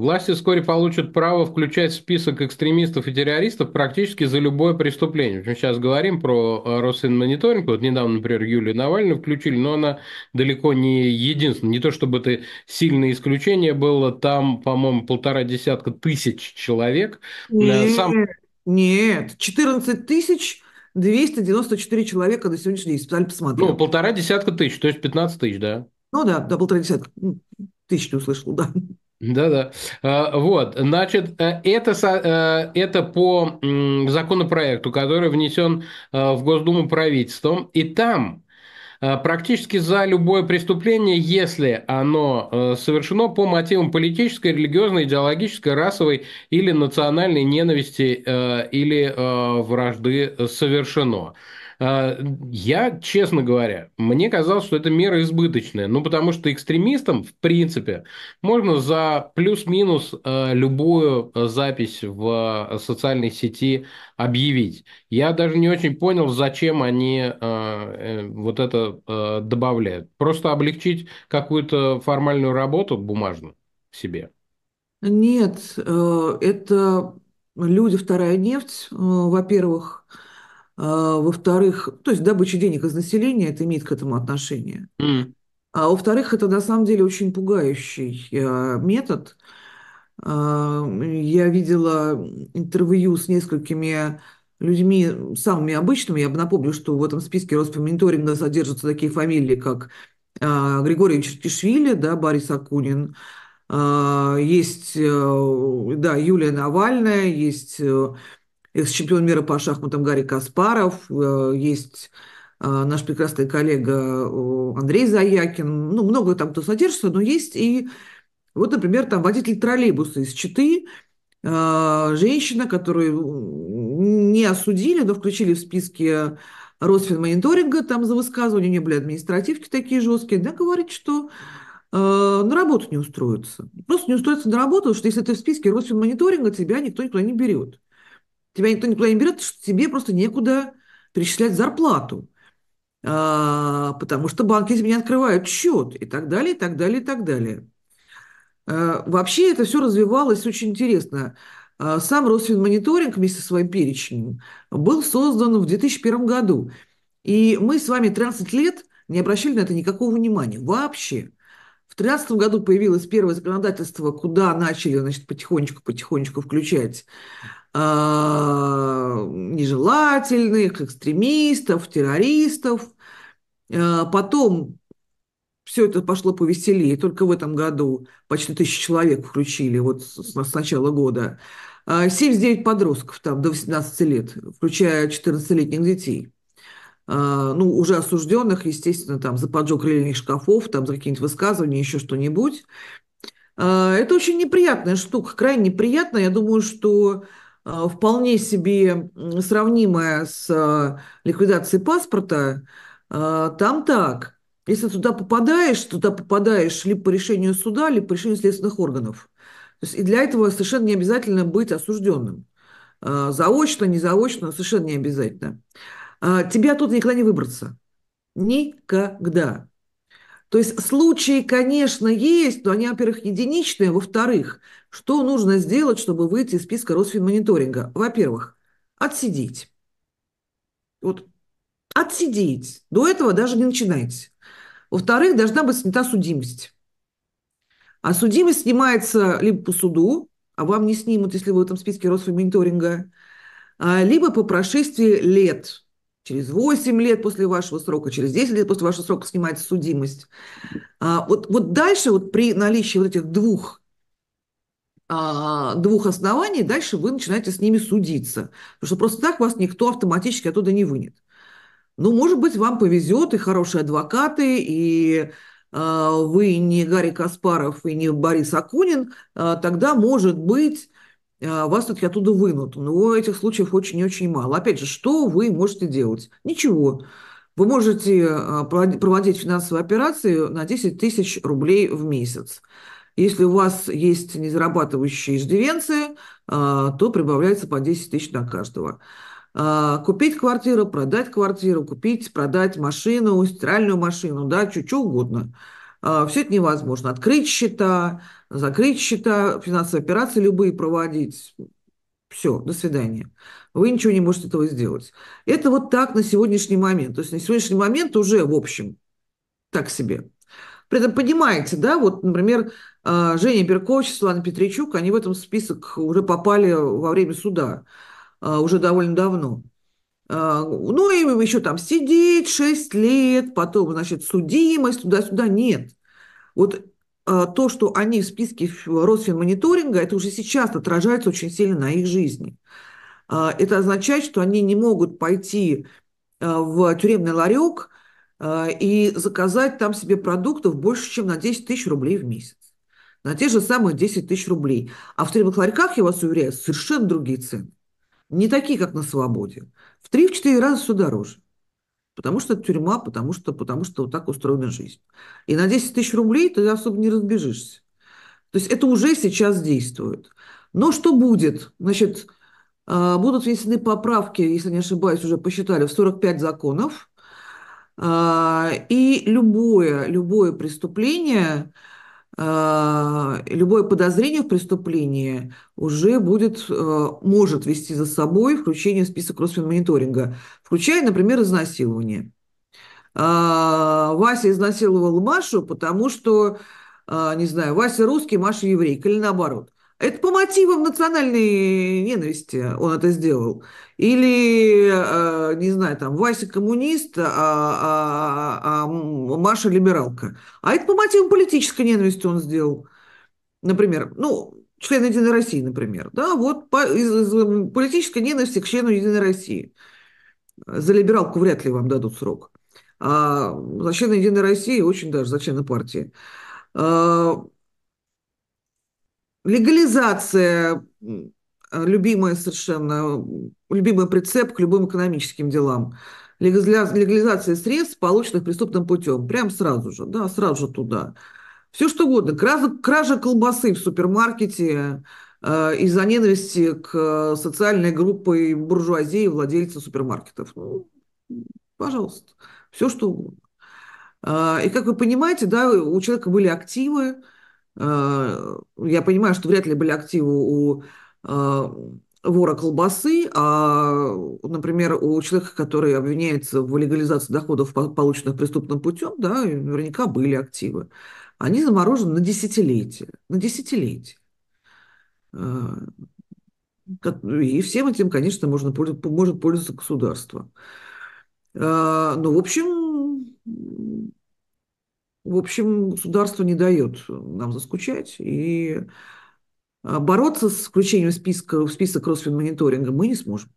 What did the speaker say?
Власти вскоре получат право включать в список экстремистов и террористов практически за любое преступление. Мы сейчас говорим про э, Росинмониторинг. Вот недавно, например, Юлию Навальную включили, но она далеко не единственная. Не то чтобы это сильное исключение было, там, по-моему, полтора десятка тысяч человек. Э, нет, Сам... нет 14 тысяч 294 человека до сегодняшнего дня, специально посмотрел. Ну, полтора десятка тысяч, то есть 15 тысяч, да? Ну да, да, полтора десятка тысяч не услышал, да. Да-да. А, вот, значит, э, это, э, это по законопроекту, который внесен э, в Госдуму правительством, и там практически за любое преступление, если оно совершено по мотивам политической, религиозной, идеологической, расовой или национальной ненависти или вражды совершено. А, я, честно говоря, мне казалось, что это мера избыточная. Ну, потому что экстремистам, в принципе, можно за плюс-минус а, любую запись в а, социальной сети объявить. Я даже не очень понял, зачем они э, вот это добавляют. Просто облегчить какую-то формальную работу бумажную себе. Нет, э, это люди, вторая нефть, э, во-первых, а, во-вторых, то есть добыча денег из населения, это имеет к этому отношение. Mm. А во-вторых, это на самом деле очень пугающий а, метод. А, я видела интервью с несколькими людьми самыми обычными. Я бы напомню, что в этом списке Роспомониторинга содержатся такие фамилии, как Григорий Чертишвили, да, Борис Акунин, есть э, да, Юлия Навальная, есть э, экс-чемпион мира по шахматам Гарри Каспаров, э, есть э, наш прекрасный коллега Андрей Заякин. Ну, много там кто содержится, но есть и вот, например, там водитель троллейбуса из Читы, э, женщина, которую не осудили, но включили в списки Росфинмониторинга, там за высказывание у нее были административки такие жесткие, она говорит, что на работу не устроится. Просто не устроится на работу, потому что если ты в списке Росфинмониторинга, тебя никто никуда не берет тебя никто никуда не берет, что тебе просто некуда перечислять зарплату, а, потому что банки тебе не открывают счет и так далее, и так далее, и так далее. А, вообще это все развивалось очень интересно. А, сам Росфинмониторинг вместе со своим перечнем был создан в 2001 году. И мы с вами 13 лет не обращали на это никакого внимания вообще. В 2013 году появилось первое законодательство, куда начали значит, потихонечку-потихонечку включать Э, нежелательных, экстремистов, террористов. Э, потом все это пошло повеселее. Только в этом году почти тысячу человек включили вот с начала года. 79 э, подростков там до 18 лет, включая 14-летних детей. Ну, уже осужденных, естественно, там за поджог рельефных шкафов, там за какие-нибудь высказывания, еще что-нибудь. Это очень неприятная штука, крайне неприятная. Я думаю, что Э, вполне себе сравнимая с э, ликвидацией паспорта, э, там так. Если туда попадаешь, туда попадаешь либо по решению суда, либо по решению следственных органов. То есть и для этого совершенно не обязательно быть осужденным. Заочно, не заочно, совершенно не обязательно. Тебя тут никогда не выбраться. Никогда. То есть случаи, конечно, есть, но они, во-первых, единичные. Во-вторых, что нужно сделать, чтобы выйти из списка Росфинмониторинга? Во-первых, отсидеть. Вот отсидеть. До этого даже не начинайте. Во-вторых, должна быть снята судимость. А судимость снимается либо по суду, а вам не снимут, если вы в этом списке Росфинмониторинга, а, либо по прошествии лет – через 8 лет после вашего срока, через 10 лет после вашего срока снимается судимость. А, вот, вот дальше, вот при наличии вот этих двух, а, двух оснований, дальше вы начинаете с ними судиться. Потому что просто так вас никто автоматически оттуда не вынет. Ну, может быть, вам повезет, и хорошие адвокаты, и а, вы не Гарри Каспаров и не Борис Акунин, а, тогда, может быть, а, вас тут оттуда вынут. Но этих случаев очень и очень мало. Опять же, что вы можете делать? Ничего. Вы можете а, проводить финансовые операции на 10 тысяч рублей в месяц. Если у вас есть незарабатывающие иждивенцы, а, то прибавляется по 10 тысяч на каждого. Купить квартиру, продать квартиру, купить, продать машину, стиральную машину, да, что угодно – а, Все это невозможно. Открыть счета, закрыть счета, финансовые операции любые проводить. Все, до свидания. Вы ничего не можете этого сделать. Это вот так на сегодняшний момент. То есть на сегодняшний момент уже, в общем, так себе. При этом понимаете, да, вот, например, а, Женя Беркович, Светлана Петричук, они в этом список уже попали во время суда а, уже довольно давно. А, ну и еще там сидеть 6 лет, потом, значит, судимость туда-сюда. Нет. Вот а, то, что они в списке Росфинмониторинга, это уже сейчас отражается очень сильно на их жизни. А, это означает, что они не могут пойти в тюремный ларек и заказать там себе продуктов больше, чем на 10 тысяч рублей в месяц. На те же самые 10 тысяч рублей. А в тюремных ларьках, я вас уверяю, совершенно другие цены не такие, как на свободе, в 3-4 раза все дороже. Потому что это тюрьма, потому что, потому что вот так устроена жизнь. И на 10 тысяч рублей ты особо не разбежишься. То есть это уже сейчас действует. Но что будет? Значит, э, будут внесены поправки, если не ошибаюсь, уже посчитали, в 45 законов. Э, и любое, любое преступление, а, любое подозрение в преступлении уже будет, э, может вести за собой включение в список мониторинга, включая, например, изнасилование. А, Вася изнасиловал Машу, потому что, а, не знаю, Вася русский, Маша еврейка или наоборот – это по мотивам национальной ненависти он это сделал. Или, э, не знаю, там, Вася коммунист, а, а, а Маша либералка. А это по мотивам политической ненависти он сделал. Например, ну, член Единой России, например. Да, вот по, из, из политической ненависти к члену Единой России. За либералку вряд ли вам дадут срок. А за члена Единой России очень даже за члена партии. А, Легализация любимая совершенно, любимый прицеп к любым экономическим делам. Легализация средств, полученных преступным путем. Прям сразу же, да, сразу же туда. Все что угодно. Кража, кража колбасы в супермаркете э, из-за ненависти к э, социальной группе буржуазии владельца супермаркетов. Ну, пожалуйста, все что угодно. Э, и как вы понимаете, да, у человека были активы, Э, я понимаю, что вряд ли были активы у э, вора колбасы, а, например, у человека, который обвиняется в легализации доходов, полученных преступным путем, да, наверняка были активы. Они заморожены на десятилетие. На десятилетие. Э, ну и всем этим, конечно, можно, может пользоваться государство. Ну, в общем, в общем, государство не дает нам заскучать. И а, бороться с включением списка, в список Росфинмониторинга мы не сможем.